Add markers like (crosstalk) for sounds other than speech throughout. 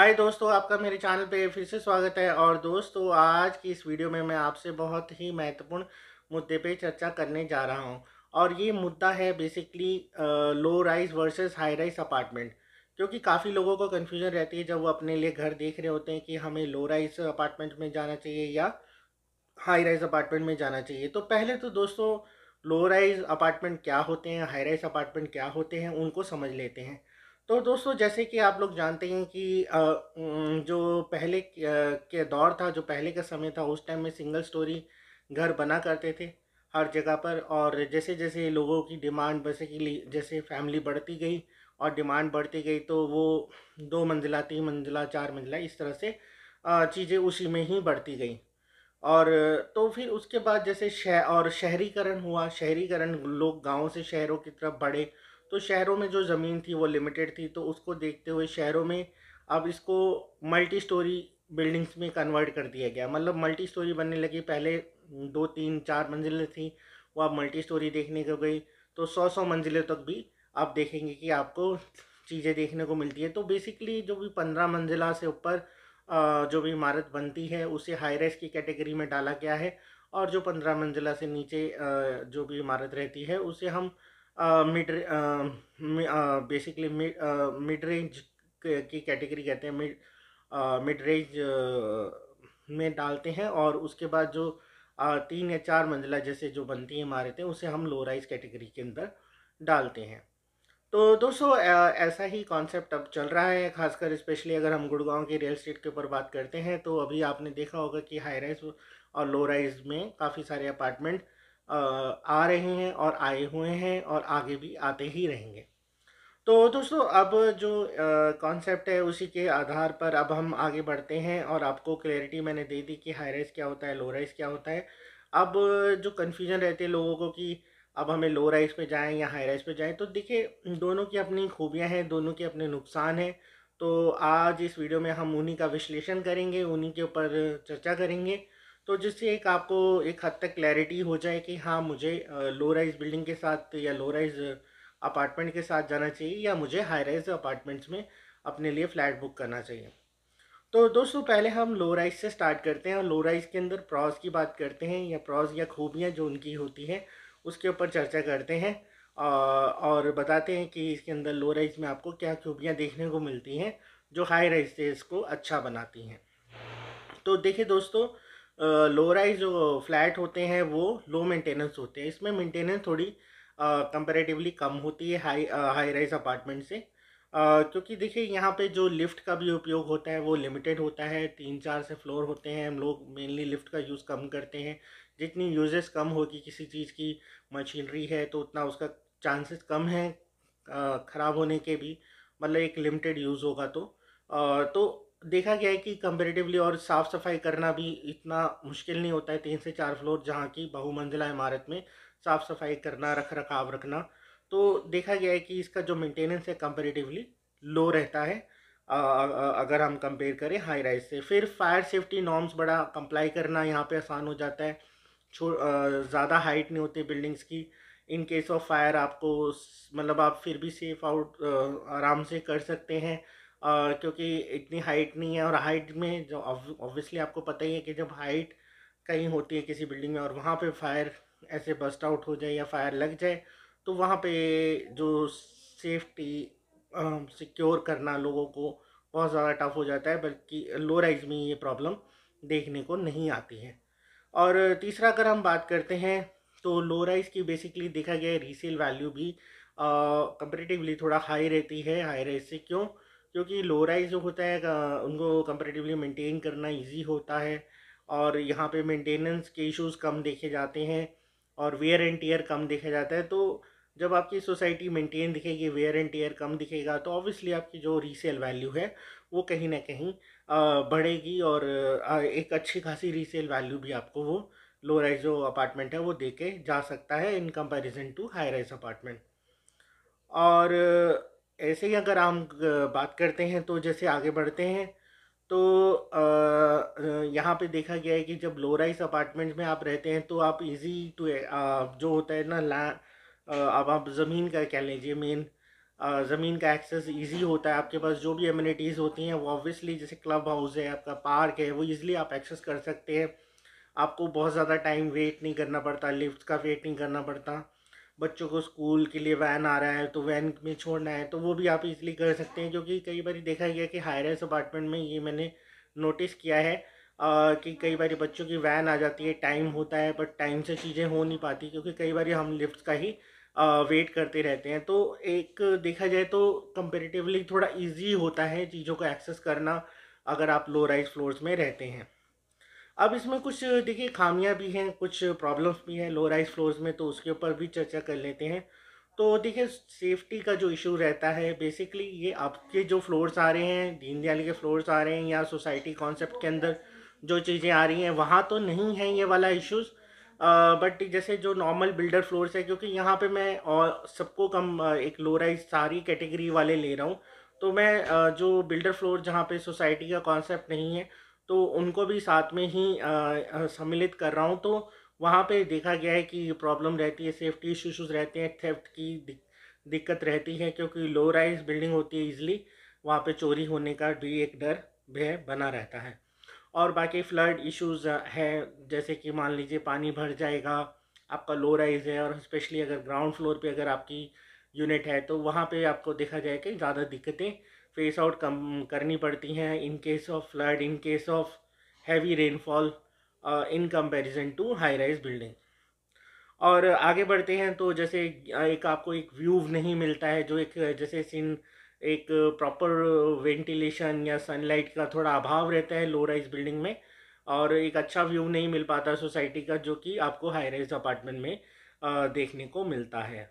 हाय दोस्तों आपका मेरे चैनल पे फिर से स्वागत है और दोस्तों आज की इस वीडियो में मैं आपसे बहुत ही महत्वपूर्ण मुद्दे पे चर्चा करने जा रहा हूँ और ये मुद्दा है basically low rise versus high rise apartment क्योंकि काफ़ी लोगों को कन्फ्यूज़न रहती है जब वो अपने लिए घर देख रहे होते हैं कि हमें लो राइज अपार्टमेंट में जाना चाहिए या हाई राइज अपार्टमेंट में जाना चाहिए तो पहले तो दोस्तों लो राइज अपार्टमेंट क्या होते हैं हाई राइज अपार्टमेंट क्या होते हैं उनको समझ लेते हैं तो दोस्तों जैसे कि आप लोग जानते हैं कि जो पहले के दौर था जो पहले का समय था उस टाइम में सिंगल स्टोरी घर बना करते थे हर जगह पर और जैसे जैसे लोगों की डिमांड वैसे कि जैसे फैमिली बढ़ती गई और डिमांड बढ़ती गई तो वो दो मंजिला तीन मंजिला चार मंजिला इस तरह से चीज़ें उसी में ही बढ़ती गई और तो फिर उसके बाद जैसे शह और शहरीकरण हुआ शहरीकरण लोग गाँव से शहरों की तरफ बढ़े तो शहरों में जो ज़मीन थी वो लिमिटेड थी तो उसको देखते हुए शहरों में अब इसको मल्टी स्टोरी बिल्डिंग्स में कन्वर्ट कर दिया गया मतलब मल्टी स्टोरी बनने लगी पहले दो तीन चार मंजिलें थी वो आप मल्टी स्टोरी देखने को गई तो सौ सौ मंजिलों तक भी आप देखेंगे कि आपको चीज़ें देखने को मिलती है तो बेसिकली जो भी पंद्रह मंजिला से ऊपर जो भी इमारत बनती है उसे हाई रेस की कैटेगरी में डाला गया है और जो पंद्रह मंजिला से नीचे जो भी इमारत रहती है उसे हम मिड बेसिकली मिड रेंज की कैटेगरी कहते हैं मिड मिड रेंज में डालते हैं और उसके बाद जो आ, तीन या चार मंजिला जैसे जो बनती हैं इमारतें उसे हम लो राइज कैटेगरी के अंदर डालते हैं तो दोस्तों ऐसा ही कॉन्सेप्ट अब चल रहा है खासकर स्पेशली अगर हम गुड़गांव की रियल स्टेट के ऊपर बात करते हैं तो अभी आपने देखा होगा कि हाई राइज और लो राइज में काफ़ी सारे अपार्टमेंट आ रहे हैं और आए हुए हैं और आगे भी आते ही रहेंगे तो दोस्तों अब जो कॉन्सेप्ट है उसी के आधार पर अब हम आगे बढ़ते हैं और आपको क्लैरिटी मैंने दे दी कि हाई राइज क्या होता है लो राइज क्या होता है अब जो कन्फ्यूजन रहते हैं लोगों को कि अब हमें लो राइज पे जाएं या हाई राइज पे जाएं तो देखिए दोनों की अपनी खूबियां हैं दोनों के अपने नुकसान हैं तो आज इस वीडियो में हम उन्हीं का विश्लेषण करेंगे उन्हीं के ऊपर चर्चा करेंगे तो जिससे एक आपको एक हद तक क्लैरिटी हो जाए कि हाँ मुझे लो राइज बिल्डिंग के साथ या लो राइज अपार्टमेंट के साथ जाना चाहिए या मुझे हाई राइज अपार्टमेंट्स में अपने लिए फ़्लैट बुक करना चाहिए तो दोस्तों पहले हम लो राइज से स्टार्ट करते हैं और लो राइज के अंदर प्रॉज की बात करते हैं या प्रॉज या खूबियाँ जो उनकी होती हैं उसके ऊपर चर्चा करते हैं और बताते हैं कि इसके अंदर लो राइज में आपको क्या खूबियाँ देखने को मिलती हैं जो हाई राइज से इसको अच्छा बनाती हैं तो देखिए दोस्तों लो राइज जो फ्लैट होते हैं वो लो मेंटेनेंस होते हैं इसमें मेंटेनेंस थोड़ी कंपैरेटिवली कम होती है हाई हाई राइज अपार्टमेंट से क्योंकि देखिए यहाँ पे जो लिफ्ट का भी उपयोग होता है वो लिमिटेड होता है तीन चार से फ्लोर होते हैं हम लोग मेनली लिफ्ट का यूज़ कम करते हैं जितनी यूजेस कम होगी किसी चीज़ की मशीनरी है तो उतना उसका चांसेस कम है ख़राब होने के भी मतलब एक लिमिटेड यूज़ होगा तो तो देखा गया है कि कंपेरेटिवली और साफ़ सफाई करना भी इतना मुश्किल नहीं होता है तीन से चार फ्लोर जहाँ की बहुमंजिला इमारत में साफ़ सफाई करना रख रखाव रखना तो देखा गया है कि इसका जो मेंटेनेंस है कंपेरेटिवली लो रहता है आ, अगर हम कंपेयर करें हाई राइज से फिर फायर सेफ्टी नॉर्म्स बड़ा कंप्लाई करना यहाँ पे आसान हो जाता है छो ज़्यादा हाइट नहीं होती बिल्डिंग्स की इन केस ऑफ फायर आपको मतलब आप फिर भी सेफ आउट आराम से कर सकते हैं और क्योंकि इतनी हाइट नहीं है और हाइट में जो ऑब्वियसली आपको पता ही है कि जब हाइट कहीं होती है किसी बिल्डिंग में और वहाँ पे फायर ऐसे बस्ट आउट हो जाए या फायर लग जाए तो वहाँ पे जो सेफ्टी सिक्योर करना लोगों को बहुत ज़्यादा टफ हो जाता है बल्कि लो राइज में ये प्रॉब्लम देखने को नहीं आती है और तीसरा अगर हम बात करते हैं तो लो राइज की बेसिकली देखा गया है रीसेल वैल्यू भी कंपेरेटिवली थोड़ा हाई रहती है हाई राइज से क्यों क्योंकि लो राइज जो होता है उनको कंपेरेटिवली मेंटेन करना इजी होता है और यहाँ पे मेंटेनेंस के इश्यूज कम देखे जाते हैं और वेयर एंड टेयर कम देखा जाता है तो जब आपकी सोसाइटी मेंटेन दिखेगी वेयर एंड टेयर कम दिखेगा तो ऑब्वियसली आपकी जो रीसेल वैल्यू है वो कहीं ना कहीं बढ़ेगी और एक अच्छी खासी रीसेल वैल्यू भी आपको वो लो राइज जो अपार्टमेंट है वो दे के जा सकता है in comparison to high rise apartment और ऐसे ही अगर हम बात करते हैं तो जैसे आगे बढ़ते हैं तो यहाँ पे देखा गया है कि जब लोराइस अपार्टमेंट्स में आप रहते हैं तो आप इजी टू जो होता है ना ला अब आप ज़मीन का कह लीजिए मेन ज़मीन का एक्सेस इजी होता है आपके पास जो भी एमिनिटीज़ होती हैं वो ऑब्वियसली जैसे क्लब हाउस है आपका पार्क है वो ईज़िली आप एक्सेस कर सकते हैं आपको बहुत ज़्यादा टाइम वेट नहीं करना पड़ता लिफ्ट का वेट नहीं करना पड़ता बच्चों को स्कूल के लिए वैन आ रहा है तो वैन में छोड़ना है तो वो भी आप इजली कर सकते हैं क्योंकि कई बार देखा गया कि हाई एस अपार्टमेंट में ये मैंने नोटिस किया है आ, कि कई बार बच्चों की वैन आ जाती है टाइम होता है बट टाइम से चीज़ें हो नहीं पाती क्योंकि कई बार हम लिफ्ट का ही आ, वेट करते रहते हैं तो एक देखा जाए तो कंपेरेटिवली थोड़ा ईजी होता है चीज़ों को एक्सेस करना अगर आप लो राइज फ्लोर्स में रहते हैं अब इसमें कुछ देखिए खामियां भी हैं कुछ प्रॉब्लम्स भी हैं लो राइज फ्लोर्स में तो उसके ऊपर भी चर्चा कर लेते हैं तो देखिए सेफ्टी का जो इशू रहता है बेसिकली ये आपके जो फ्लोर्स आ रहे हैं दीनदयाली के फ्लोर्स आ रहे हैं या सोसाइटी कॉन्सेप्ट के अंदर जो चीज़ें आ रही हैं वहाँ तो नहीं है ये वाला इशूज़ बट जैसे जो नॉर्मल बिल्डर फ्लोर्स है क्योंकि यहाँ पे मैं और सबको कम एक लो राइज सारी कैटेगरी वाले ले रहा हूँ तो मैं जो बिल्डर फ्लोर जहाँ पे सोसाइटी का कॉन्सेप्ट नहीं है तो उनको भी साथ में ही सम्मिलित कर रहा हूँ तो वहाँ पे देखा गया है कि प्रॉब्लम रहती है सेफ्टी इशूज़ रहते हैं थेफ्ट की दिक्कत रहती है क्योंकि लो राइज बिल्डिंग होती है ईजिली वहाँ पे चोरी होने का भी एक डर भय बना रहता है और बाकी फ्लड इश्यूज है जैसे कि मान लीजिए पानी भर जाएगा आपका लो राइज है और स्पेशली अगर ग्राउंड फ्लोर पे अगर आपकी यूनिट है तो वहाँ पे आपको देखा जाए कि ज़्यादा दिक्कतें फेस आउट कम करनी पड़ती हैं in case of flood in case of heavy rainfall in comparison to high rise building और आगे बढ़ते हैं तो जैसे uh, एक आपको एक व्यू नहीं मिलता है जो एक जैसे सीन एक प्रॉपर वेंटिलेशन या सनलाइट का थोड़ा अभाव रहता है लो राइज बिल्डिंग में और एक अच्छा व्यू नहीं मिल पाता सोसाइटी का जो कि आपको हाई राइज अपार्टमेंट में uh, देखने को मिलता है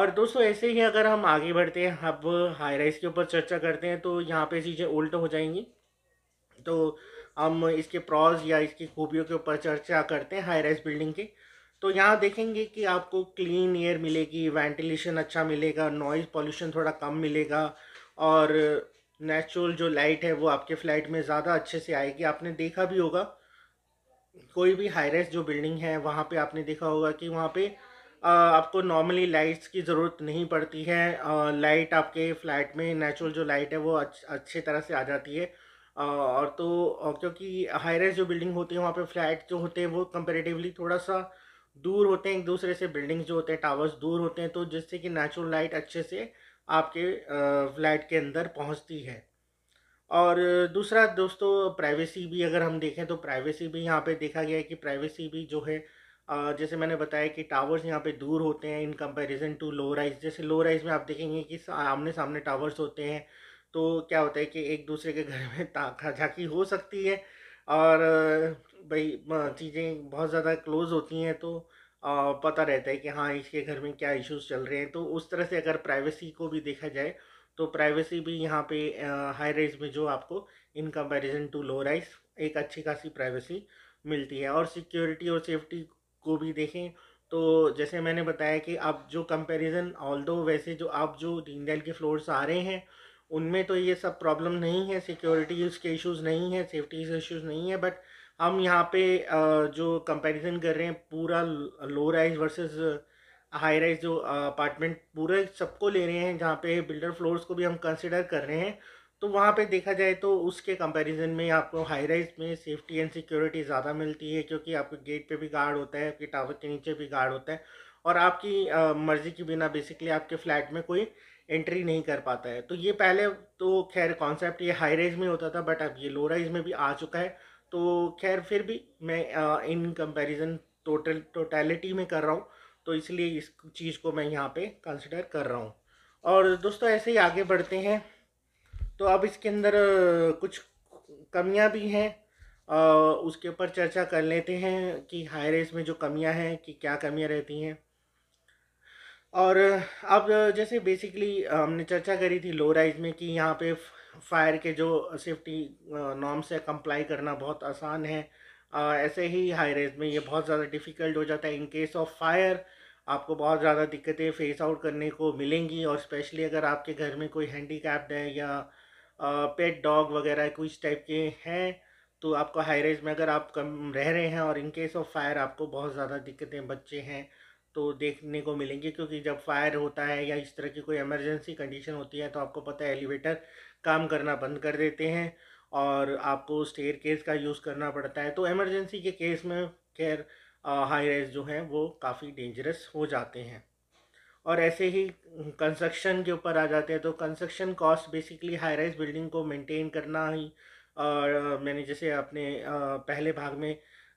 और दोस्तों ऐसे ही अगर हम आगे बढ़ते हैं अब हाई राइस के ऊपर चर्चा करते हैं तो यहाँ पे चीज़ें उल्ट हो जाएंगी तो हम इसके प्रॉज या इसकी खूबियों के ऊपर चर्चा करते हैं हाई राइस बिल्डिंग की तो यहाँ देखेंगे कि आपको क्लीन एयर मिलेगी वेंटिलेशन अच्छा मिलेगा नॉइज़ पॉल्यूशन थोड़ा कम मिलेगा और नेचुरल जो लाइट है वो आपके फ्लैट में ज़्यादा अच्छे से आएगी आपने देखा भी होगा कोई भी हाई राइस जो बिल्डिंग है वहाँ पर आपने देखा होगा कि वहाँ पर आपको नॉर्मली लाइट्स की ज़रूरत नहीं पड़ती है लाइट आपके फ्लैट में नेचुरल जो लाइट है वो अच्छ, अच्छे तरह से आ जाती है और तो क्योंकि हाई रेज जो बिल्डिंग होती है वहाँ पे फ्लैट जो होते हैं वो कंपेरेटिवली थोड़ा सा दूर होते हैं एक दूसरे से बिल्डिंग्स जो होते हैं टावर्स दूर होते हैं तो जिससे कि नेचुरल लाइट अच्छे से आपके फ्लैट के अंदर पहुँचती है और दूसरा दोस्तों प्राइवेसी भी अगर हम देखें तो प्राइवेसी भी यहाँ पे देखा गया है कि प्राइवेसी भी जो है जैसे मैंने बताया कि टावर्स यहाँ पे दूर होते हैं in comparison to low rise जैसे लो राइज में आप देखेंगे कि आमने सामने टावर्स होते हैं तो क्या होता है कि एक दूसरे के घर में (laughs) झाकी हो सकती है और भाई चीज़ें बहुत ज़्यादा क्लोज होती हैं तो पता रहता है कि हाँ इसके घर में क्या इश्यूज चल रहे हैं तो उस तरह से अगर प्राइवेसी को भी देखा जाए तो प्राइवेसी भी यहाँ पे हाई राइज में जो आपको in comparison to low rise एक अच्छी खासी प्राइवेसी मिलती है और सिक्योरिटी और सेफ्टी को भी देखें तो जैसे मैंने बताया कि आप जो कंपैरिजन ऑल दो वैसे जो आप जो दीनदयाल के फ्लोर्स आ रहे हैं उनमें तो ये सब प्रॉब्लम नहीं है सिक्योरिटी के इश्यूज़ नहीं है सेफ्टी इश्यूज़ नहीं है बट हम यहाँ पे जो कंपैरिजन कर रहे हैं पूरा low rise versus high rise जो अपार्टमेंट पूरे सबको ले रहे हैं जहाँ पे बिल्डर फ्लोर्स को भी हम कंसिडर कर रहे हैं तो वहाँ पे देखा जाए तो उसके कंपैरिजन में आपको हाई राइज में सेफ्टी एंड सिक्योरिटी ज़्यादा मिलती है क्योंकि आपके गेट पे भी गार्ड होता है आपके टावर के नीचे भी गार्ड होता है और आपकी आ, मर्ज़ी के बिना बेसिकली आपके फ्लैट में कोई एंट्री नहीं कर पाता है तो ये पहले तो खैर कॉन्सेप्ट ये हाई राइज में होता था बट अब ये लो राइज में भी आ चुका है तो खैर फिर भी मैं आ, इन कंपेरिज़न टोटल टोटेलिटी में कर रहा हूँ तो इसलिए इस चीज़ को मैं यहाँ पर कंसिडर कर रहा हूँ और दोस्तों ऐसे ही आगे बढ़ते हैं तो अब इसके अंदर कुछ कमियां भी हैं उसके ऊपर चर्चा कर लेते हैं कि हाई रेस में जो कमियां हैं कि क्या कमियां रहती हैं और अब जैसे बेसिकली हमने चर्चा करी थी लो राइज में कि यहाँ पे फायर के जो सेफ्टी नॉर्म्स है कंप्लाई करना बहुत आसान है ऐसे ही हाई रेज में ये बहुत ज़्यादा डिफ़िकल्ट हो जाता है इन केस ऑफ फायर आपको बहुत ज़्यादा दिक्कतें फेस आउट करने को मिलेंगी और स्पेशली अगर आपके घर में कोई हैंडी है या पेट डॉग वगैरह कुछ टाइप के हैं तो आपको हाई रेज में अगर आप कम रह रहे हैं और इन केस ऑफ फायर आपको बहुत ज़्यादा दिक्कतें बच्चे हैं तो देखने को मिलेंगी क्योंकि जब फायर होता है या इस तरह की कोई इमरजेंसी कंडीशन होती है तो आपको पता है एलिवेटर काम करना बंद कर देते हैं और आपको स्टेयर केस का यूज़ करना पड़ता है तो एमरजेंसी के केस में खैर हाई राइज जो हैं वो काफ़ी डेंजरस हो जाते हैं और ऐसे ही कंस्ट्रक्शन के ऊपर आ जाते हैं तो construction cost basically high rise building को मेंटेन करना ही और मैंने जैसे अपने पहले भाग में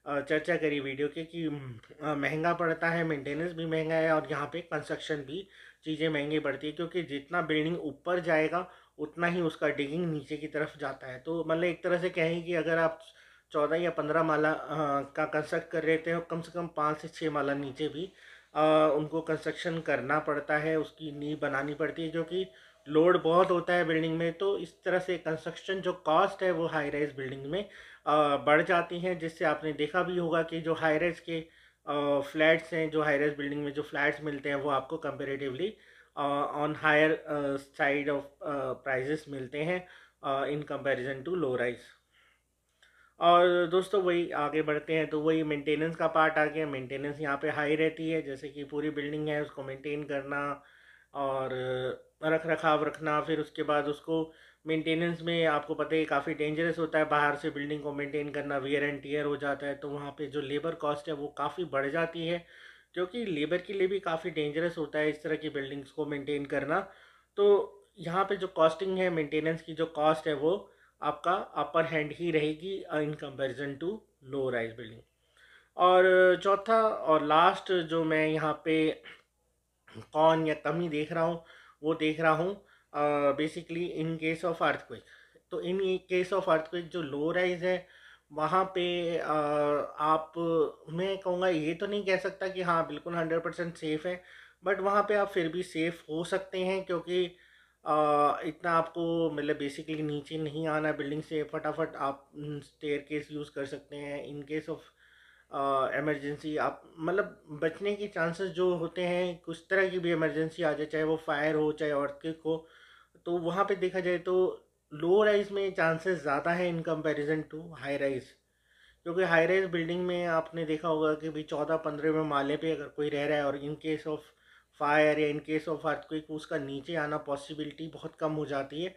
चर्चा करी वीडियो के कि महंगा पड़ता है मेंटेनेंस भी महंगा है और यहाँ पे कंस्ट्रक्शन भी चीज़ें महंगी पड़ती है क्योंकि जितना बिल्डिंग ऊपर जाएगा उतना ही उसका डिगिंग नीचे की तरफ जाता है तो मतलब एक तरह से कहें कि अगर आप चौदह या पंद्रह माला का कंस्ट्रक्ट कर रहे हैं और कम से कम पाँच से छः माला नीचे भी उनको कंस्ट्रक्शन करना पड़ता है उसकी नींव बनानी पड़ती है क्योंकि लोड बहुत होता है बिल्डिंग में तो इस तरह से कंस्ट्रक्शन जो कॉस्ट है वो हाई राइज बिल्डिंग में बढ़ जाती हैं जिससे आपने देखा भी होगा कि जो हाई राइज के फ्लैट्स हैं जो हाई राइज बिल्डिंग में जो फ्लैट्स मिलते हैं वो आपको comparatively on higher side of prices मिलते हैं in comparison to low rise और दोस्तों वही आगे बढ़ते हैं तो वही मेंटेनेंस का पार्ट आ गया मेंटेनेंस यहाँ पे हाई रहती है जैसे कि पूरी बिल्डिंग है उसको मेंटेन करना और रख रखाव रखना फिर उसके बाद उसको मेंटेनेंस में आपको पता है काफ़ी डेंजरस होता है बाहर से बिल्डिंग को मेंटेन करना वियर एंड टीयर हो जाता है तो वहाँ पर जो लेबर कॉस्ट है वो काफ़ी बढ़ जाती है जो कि लेबर के लिए भी काफ़ी डेंजरस होता है इस तरह की बिल्डिंग्स को मेंटेन करना तो यहाँ पे जो कॉस्टिंग है मेंटेनेंस की जो कॉस्ट है वो आपका अपर हैंड ही रहेगी in comparison to low rise building और uh, चौथा और लास्ट जो मैं यहाँ पे कौन या कमी देख रहा हूँ वो देख रहा हूँ basically in case of earthquake तो इन केस ऑफ अर्थक्विक जो लो राइज है वहाँ पे आ, uh, आप मैं कहूँगा ये तो नहीं कह सकता कि हाँ बिल्कुल हंड्रेड परसेंट सेफ़ है बट वहाँ पे आप फिर भी सेफ़ हो सकते हैं क्योंकि इतना आपको मतलब बेसिकली नीचे नहीं आना बिल्डिंग से फटाफट आप स्टेयर केस यूज़ कर सकते हैं इन केस ऑफ एमरजेंसी आप मतलब बचने के चांसेस जो होते हैं कुछ तरह की भी इमरजेंसी आ जाए चाहे वो फायर हो चाहे अर्थक्विक हो तो वहाँ पे देखा जाए तो लो राइज में चांसेस ज़्यादा है in comparison to high rise क्योंकि हाई राइज बिल्डिंग में आपने देखा होगा कि भाई चौदह पंद्रह में माले पे अगर कोई रह रहा है और इन केस ऑफ फायर या इन केस ऑफ अर्थक्विक उसका नीचे आना पॉसिबिलिटी बहुत कम हो जाती है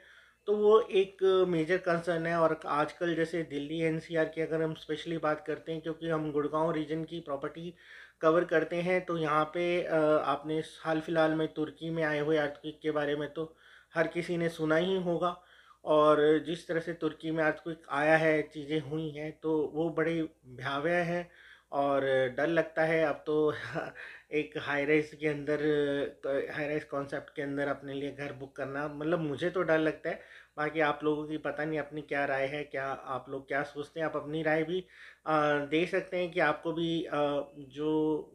तो वो एक मेजर uh, कंसर्न है और आजकल जैसे दिल्ली एनसीआर की अगर हम स्पेशली बात करते हैं क्योंकि हम गुड़गांव रीजन की प्रॉपर्टी कवर करते हैं तो यहाँ पे uh, आपने हाल फिलहाल में तुर्की में आए हुए अर्थक्विक के बारे में तो हर किसी ने सुना ही होगा और जिस तरह से तुर्की में अर्थक्विक आया है चीज़ें हुई हैं तो वो बड़े भयावह हैं और डर लगता है अब तो (laughs) एक हाई राइज के अंदर हाई राइज कॉन्सेप्ट के अंदर अपने लिए घर बुक करना मतलब मुझे तो डर लगता है बाकी आप लोगों की पता नहीं अपनी क्या राय है क्या आप लोग क्या सोचते हैं आप अपनी राय भी आ, दे सकते हैं कि आपको भी आ, जो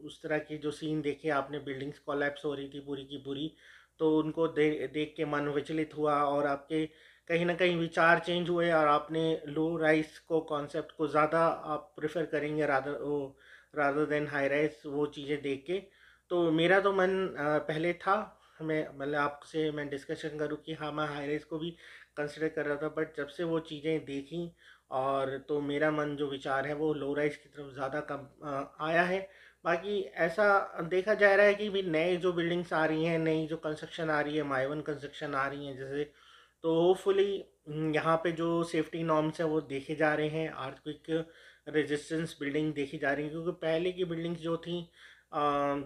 उस तरह की जो सीन देखे आपने बिल्डिंग्स कोलैप्स हो रही थी पूरी की पूरी तो उनको दे देख के मन विचलित हुआ और आपके कहीं ना कहीं विचार चेंज हुए और आपने लो राइस को कॉन्सेप्ट को ज़्यादा आप प्रेफर करेंगे rather rather than high rise वो चीज़ें देख के तो मेरा तो मन पहले था मैं मतलब आपसे मैं डिस्कशन करूँ कि हाँ मैं हाई राइस को भी कंसिडर कर रहा था बट जब से वो चीज़ें देखी और तो मेरा मन जो विचार है वो लो राइस की तरफ ज़्यादा कम आया है बाकी ऐसा देखा जा रहा है कि भी नए जो बिल्डिंग्स आ रही हैं नई जो कंस्ट्रक्शन आ रही है माइवन कंस्ट्रक्शन आ रही हैं जैसे तो होपफुली यहाँ पे जो सेफ्टी नॉर्म्स हैं वो देखे जा रहे हैं आर्थक्विक रेजिस्टेंस बिल्डिंग देखी जा रही है क्योंकि पहले की बिल्डिंग्स जो थी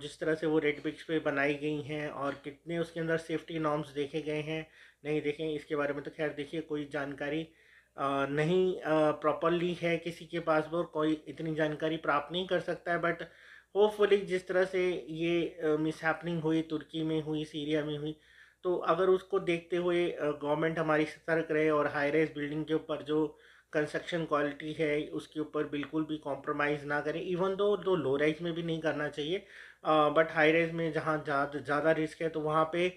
जिस तरह से वो रेड पिक्स पे बनाई गई हैं और कितने उसके अंदर सेफ्टी नॉर्म्स देखे गए हैं नहीं देखे इसके बारे में तो खैर देखिए कोई जानकारी नहीं प्रॉपरली है किसी के पास भी और कोई इतनी जानकारी प्राप्त नहीं कर सकता है बट होपफुली जिस तरह से ये मिसहैपनिंग हुई तुर्की में हुई सीरिया में हुई तो अगर उसको देखते हुए गवर्नमेंट हमारी सतर्क रहे और हाई राइज बिल्डिंग के ऊपर जो कंस्ट्रक्शन क्वालिटी है उसके ऊपर बिल्कुल भी कॉम्प्रोमाइज़ ना करें इवन दो तो लो राइज में भी नहीं करना चाहिए आ, बट हाई राइज में जहाँ ज़्यादा रिस्क है तो वहाँ पे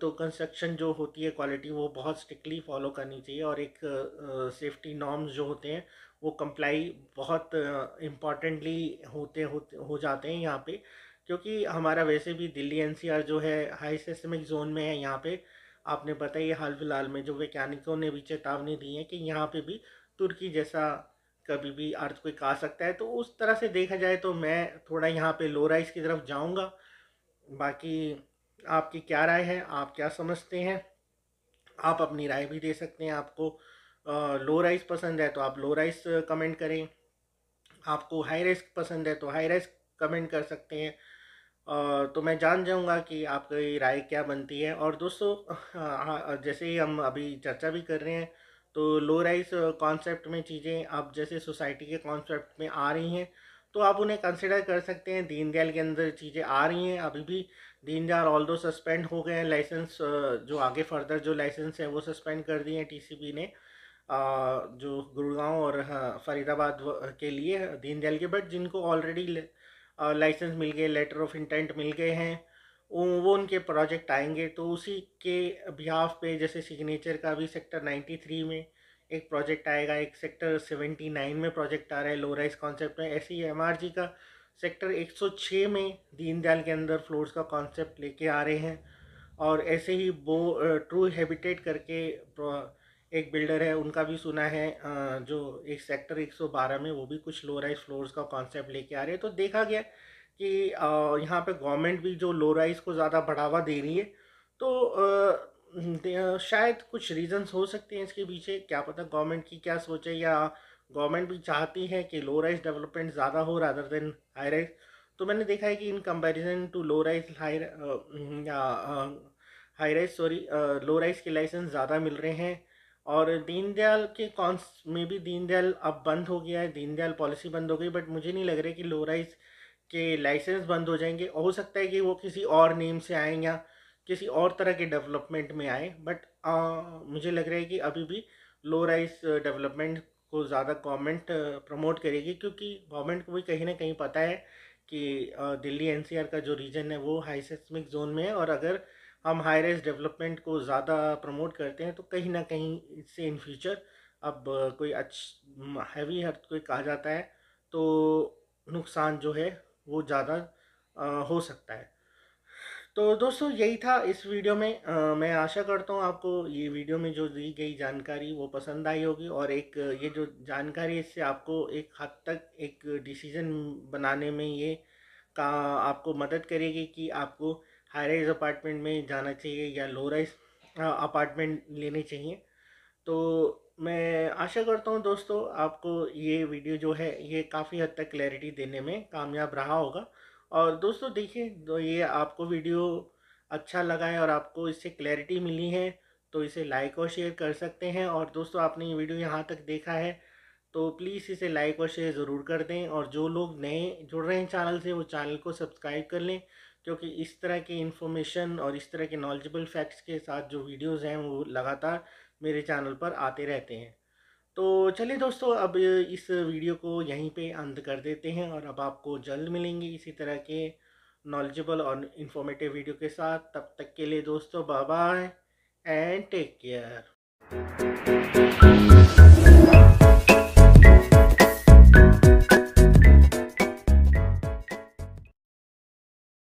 तो कंस्ट्रक्शन जो होती है क्वालिटी वो बहुत स्ट्रिक्टली फॉलो करनी चाहिए और एक सेफ्टी नॉर्म्स जो होते हैं वो कंप्लाई बहुत इम्पॉर्टेंटली होते, होते हो जाते हैं यहाँ पर क्योंकि हमारा वैसे भी दिल्ली एनसीआर जो है हाई सिस्टमिक जोन में है यहाँ पे आपने बताइए हाल फिलहाल में जो वैज्ञानिकों ने भी चेतावनी दी है कि यहाँ पे भी तुर्की जैसा कभी भी अर्थ कोई आ सकता है तो उस तरह से देखा जाए तो मैं थोड़ा यहाँ पे लो राइस की तरफ जाऊँगा बाकी आपकी क्या राय है आप क्या समझते हैं आप अपनी राय भी दे सकते हैं आपको आ, लो राइस पसंद है तो आप लो राइस कमेंट करें आपको हाई रिस्क पसंद है तो हाई रिस्क कमेंट कर सकते हैं तो मैं जान जाऊंगा कि आपकी राय क्या बनती है और दोस्तों हाँ, जैसे ही हम अभी चर्चा भी कर रहे हैं तो लो राइज कॉन्सेप्ट में चीज़ें अब जैसे सोसाइटी के कॉन्सेप्ट में आ रही हैं तो आप उन्हें कंसिडर कर सकते हैं दीनदयाल के अंदर चीज़ें आ रही हैं अभी भी दीनदयाल ऑल दो सस्पेंड हो गए हैं लाइसेंस जो आगे फर्दर जो लाइसेंस है वो सस्पेंड कर दिए हैं टी ने जो गुड़गांव और हाँ, फरीदाबाद के लिए दीनदयाल के बट जिनको ऑलरेडी लाइसेंस मिल गए लेटर ऑफ इंटेंट मिल गए हैं वो उनके प्रोजेक्ट आएंगे तो उसी के बिहाफ पे जैसे सिग्नेचर का भी सेक्टर 93 में एक प्रोजेक्ट आएगा एक सेक्टर 79 में प्रोजेक्ट आ रहा है लोराइस कॉन्सेप्ट में ऐसे ही एम का सेक्टर 106 में दीनदयाल के अंदर फ्लोर्स का कॉन्सेप्ट लेके आ रहे हैं और ऐसे ही बो ट्रू हैबिटेट करके एक बिल्डर है उनका भी सुना है जो एक सेक्टर 112 में वो भी कुछ लो राइज फ्लोर्स का कॉन्सेप्ट लेके आ रहे हैं तो देखा गया कि यहाँ पे गवर्नमेंट भी जो लो राइज को ज़्यादा बढ़ावा दे रही है तो शायद कुछ रीजंस हो सकते हैं इसके पीछे क्या पता गवर्नमेंट की क्या सोच है या गवर्नमेंट भी चाहती है कि लो राइज डेवलपमेंट ज़्यादा हो रादर देन हाई राइज तो मैंने देखा है कि in comparison to low rise high या high rise sorry low rise के लाइसेंस ज़्यादा मिल रहे हैं और दीनदयाल के कॉन्स में भी दीनदयाल अब बंद हो गया है दीनदयाल पॉलिसी बंद हो गई बट मुझे नहीं लग रहा है कि लोराइज के लाइसेंस बंद हो जाएंगे हो सकता है कि वो किसी और नेम से आए या किसी और तरह के डेवलपमेंट में आए बट मुझे लग रहा है कि अभी भी लो राइज डेवलपमेंट को ज़्यादा गवर्नमेंट प्रमोट करेगी क्योंकि गवर्नमेंट को भी कहीं ना कहीं पता है कि दिल्ली एनसीआर का जो रीजन है वो हाई सेस्मिक जोन में है और अगर हम हाई रेस डेवलपमेंट को ज़्यादा प्रमोट करते हैं तो कहीं ना कहीं इससे इन फ्यूचर अब कोई अच्छ हैवी हर्थ कोई कहा जाता है तो नुकसान जो है वो ज़्यादा हो सकता है तो दोस्तों यही था इस वीडियो में आ, मैं आशा करता हूँ आपको ये वीडियो में जो दी गई जानकारी वो पसंद आई होगी और एक ये जो जानकारी इससे आपको एक हद तक एक डिसीज़न बनाने में ये का आपको मदद करेगी कि आपको हाई राइज अपार्टमेंट में जाना चाहिए या लो राइज अपार्टमेंट लेने चाहिए तो मैं आशा करता हूँ दोस्तों आपको ये वीडियो जो है ये काफ़ी हद तक क्लैरिटी देने में कामयाब रहा होगा और दोस्तों देखिए तो ये आपको वीडियो अच्छा लगा है और आपको इससे क्लैरिटी मिली है तो इसे लाइक और शेयर कर सकते हैं और दोस्तों आपने ये वीडियो यहाँ तक देखा है तो प्लीज़ इसे लाइक और शेयर ज़रूर कर दें और जो लोग नए जुड़ रहे हैं चैनल से वो चैनल को सब्सक्राइब कर लें क्योंकि इस तरह की इन्फॉर्मेशन और इस तरह के नॉलेजेबल फैक्ट्स के साथ जो वीडियोस हैं वो लगातार मेरे चैनल पर आते रहते हैं तो चलिए दोस्तों अब इस वीडियो को यहीं पे अंत कर देते हैं और अब आपको जल्द मिलेंगे इसी तरह के नॉलेजेबल और इन्फॉर्मेटिव वीडियो के साथ तब तक के लिए दोस्तों bye bye and take care